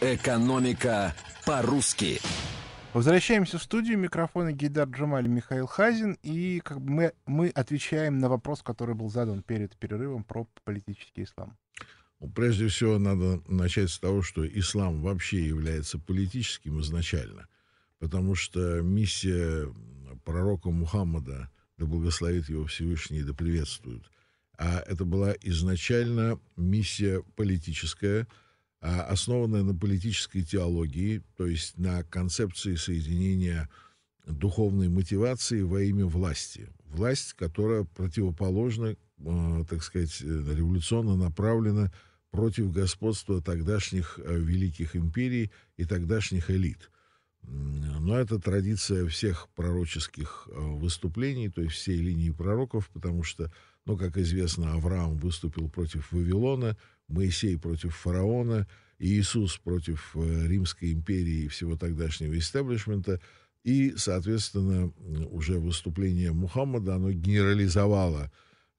Экономика по-русски. Возвращаемся в студию. Микрофоны Гейдар Джамаль, Михаил Хазин. И как бы мы, мы отвечаем на вопрос, который был задан перед перерывом про политический ислам. Ну, прежде всего, надо начать с того, что ислам вообще является политическим изначально. Потому что миссия пророка Мухаммада, да благословит его Всевышний, да приветствует, а это была изначально миссия политическая – а, основанная на политической теологии, то есть на концепции соединения духовной мотивации во имя власти. Власть, которая противоположна, а, так сказать, революционно направлена против господства тогдашних а, великих империй и тогдашних элит. Но это традиция всех пророческих э, выступлений, то есть всей линии пророков, потому что, ну, как известно, Авраам выступил против Вавилона, Моисей против фараона, Иисус против э, Римской империи и всего тогдашнего истеблишмента. И, соответственно, уже выступление Мухаммада, оно генерализовало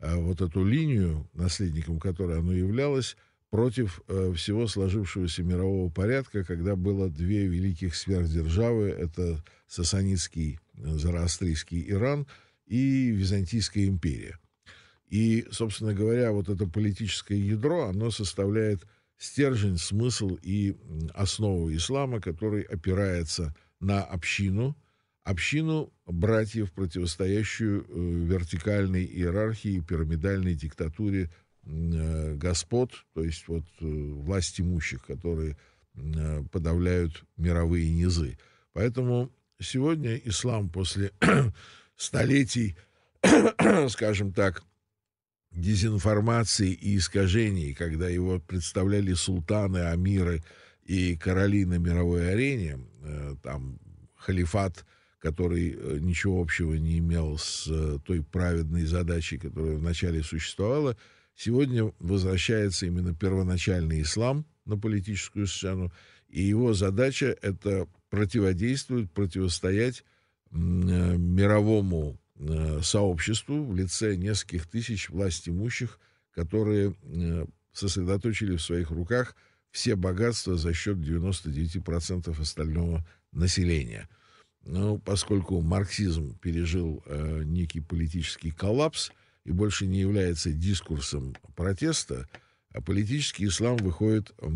э, вот эту линию, наследником которой оно являлось, против э, всего сложившегося мирового порядка, когда было две великих сверхдержавы, это сасанитский, э, зороастрийский Иран и Византийская империя. И, собственно говоря, вот это политическое ядро, оно составляет стержень, смысл и основу ислама, который опирается на общину, общину братьев, противостоящую э, вертикальной иерархии, пирамидальной диктатуре Э, господ, то есть вот э, власть имущих, которые э, подавляют мировые низы. Поэтому сегодня ислам после столетий, скажем так, дезинформации и искажений, когда его представляли султаны, амиры и короли на мировой арене, там халифат, который ничего общего не имел с той праведной задачей, которая вначале существовала, Сегодня возвращается именно первоначальный ислам на политическую сцену, и его задача — это противодействовать, противостоять э, мировому э, сообществу в лице нескольких тысяч власть имущих, которые э, сосредоточили в своих руках все богатства за счет 99% остального населения. Ну, поскольку марксизм пережил э, некий политический коллапс – и больше не является дискурсом протеста, а политический ислам выходит э,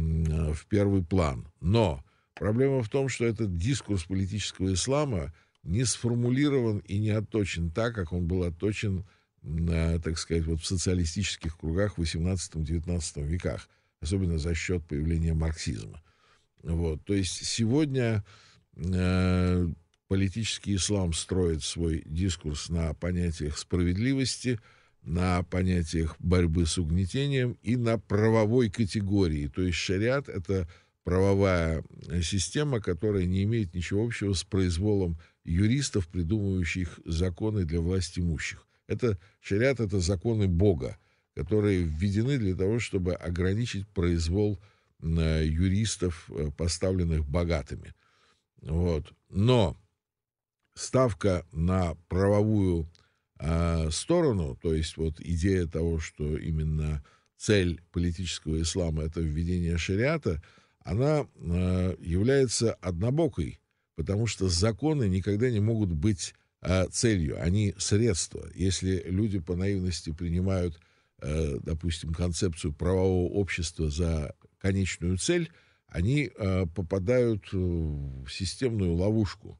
в первый план. Но проблема в том, что этот дискурс политического ислама не сформулирован и не отточен так, как он был отточен, так сказать, вот в социалистических кругах в 18-19 веках, особенно за счет появления марксизма. Вот. То есть сегодня э, политический ислам строит свой дискурс на понятиях справедливости – на понятиях борьбы с угнетением и на правовой категории. То есть шариат — это правовая э, система, которая не имеет ничего общего с произволом юристов, придумывающих законы для власть имущих. Это шариат — это законы Бога, которые введены для того, чтобы ограничить произвол э, юристов, э, поставленных богатыми. Вот. Но ставка на правовую а, сторону, то есть вот идея того, что именно цель политического ислама это введение шариата, она э, является однобокой, потому что законы никогда не могут быть э, целью, они средство. Если люди по наивности принимают, э, допустим, концепцию правового общества за конечную цель, они э, попадают в системную ловушку.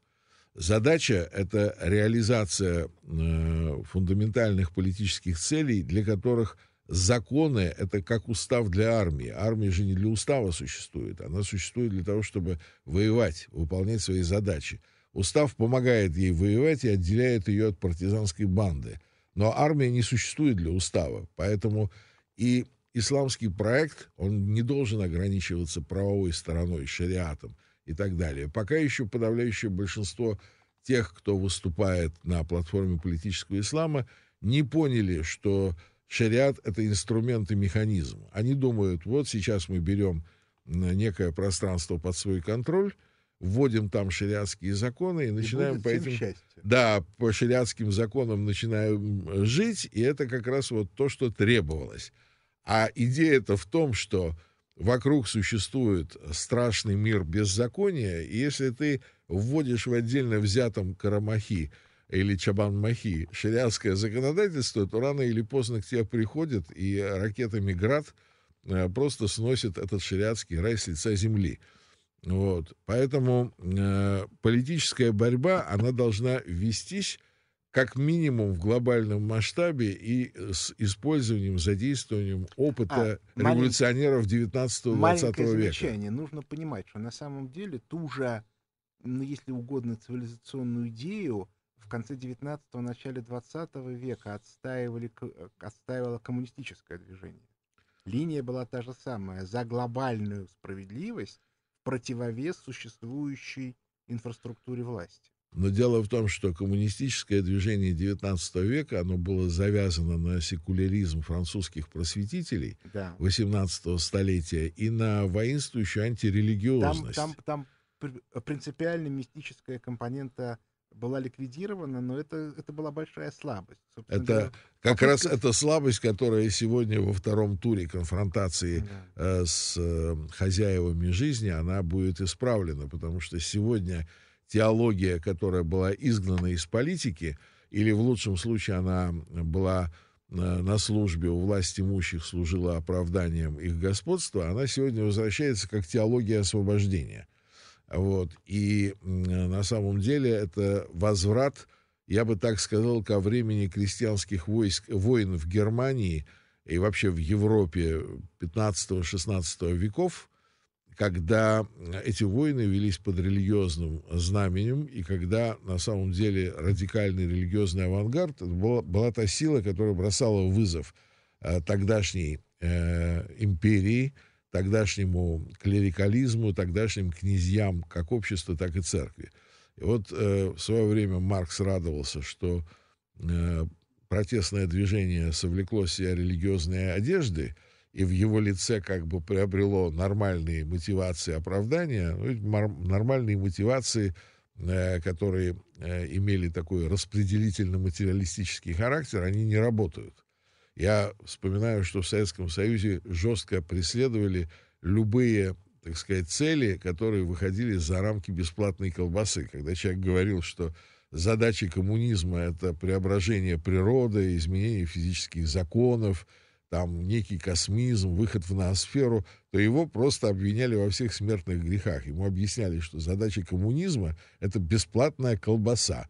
Задача – это реализация э, фундаментальных политических целей, для которых законы – это как устав для армии. Армия же не для устава существует. Она существует для того, чтобы воевать, выполнять свои задачи. Устав помогает ей воевать и отделяет ее от партизанской банды. Но армия не существует для устава. Поэтому и исламский проект, он не должен ограничиваться правовой стороной, шариатом – и так далее. Пока еще подавляющее большинство тех, кто выступает на платформе политического ислама, не поняли, что шариат — это инструмент и механизм. Они думают, вот сейчас мы берем некое пространство под свой контроль, вводим там шариатские законы и начинаем и по этим счастье. да по шариатским законам начинаем жить и это как раз вот то что требовалось а идея это в том что вокруг существует страшный мир беззакония, и если ты вводишь в отдельно взятом Карамахи или Чабан-Махи шариатское законодательство, то рано или поздно к тебе приходит и ракетами «Град» э, просто сносит этот шариатский рай с лица земли. Вот. Поэтому э, политическая борьба, она должна вестись как минимум в глобальном масштабе и э, с использованием, задействованием опыта а, революционеров 19-20 века. замечание. Нужно понимать, что на самом деле ту же, ну, если угодно, цивилизационную идею в конце 19-го, начале 20 века отстаивали, э, отстаивало коммунистическое движение. Линия была та же самая. За глобальную справедливость противовес существующей инфраструктуре власти. Но дело в том, что коммунистическое движение XIX века, оно было завязано на секуляризм французских просветителей да. столетия и на воинствующую антирелигиозность. Там, там, там принципиально мистическая компонента была ликвидирована, но это, это была большая слабость. Собственно, это говоря, как раз эта слабость, которая сегодня во втором туре конфронтации да. э, с э, хозяевами жизни, она будет исправлена, потому что сегодня теология, которая была изгнана из политики, или в лучшем случае она была э, на службе у власть имущих служила оправданием их господства, она сегодня возвращается как теология освобождения. Вот. И на самом деле это возврат, я бы так сказал, ко времени крестьянских войск, войн в Германии и вообще в Европе 15-16 веков, когда э, эти войны велись под религиозным знаменем, и когда на самом деле радикальный религиозный авангард это была, была та сила, которая бросала вызов э, тогдашней э, империи, тогдашнему клерикализму, тогдашним князьям, как общества, так и церкви. И вот э, в свое время Маркс радовался, что э, протестное движение совлекло себя религиозные одежды – и в его лице как бы приобрело нормальные мотивации оправдания, ну, нормальные мотивации, э, которые э, имели такой распределительно-материалистический характер, они не работают. Я вспоминаю, что в Советском Союзе жестко преследовали любые, так сказать, цели, которые выходили за рамки бесплатной колбасы. Когда человек говорил, что задачи коммунизма — это преображение природы, изменение физических законов, там некий космизм, выход в ноосферу, то его просто обвиняли во всех смертных грехах. Ему объясняли, что задача коммунизма — это бесплатная колбаса.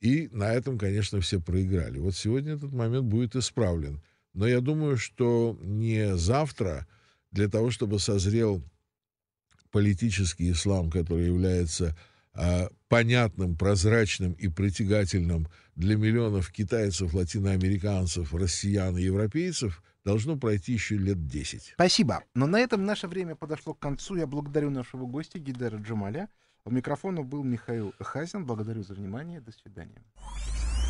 И на этом, конечно, все проиграли. Вот сегодня этот момент будет исправлен. Но я думаю, что не завтра, для того, чтобы созрел политический ислам, который является а, понятным, прозрачным и притягательным для миллионов китайцев, латиноамериканцев, россиян и европейцев должно пройти еще лет 10. Спасибо. Но на этом наше время подошло к концу. Я благодарю нашего гостя Гидера Джамаля. У микрофона был Михаил Хазин. Благодарю за внимание. До свидания.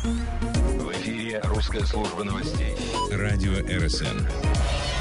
В эфире русская служба новостей. Радио РСН.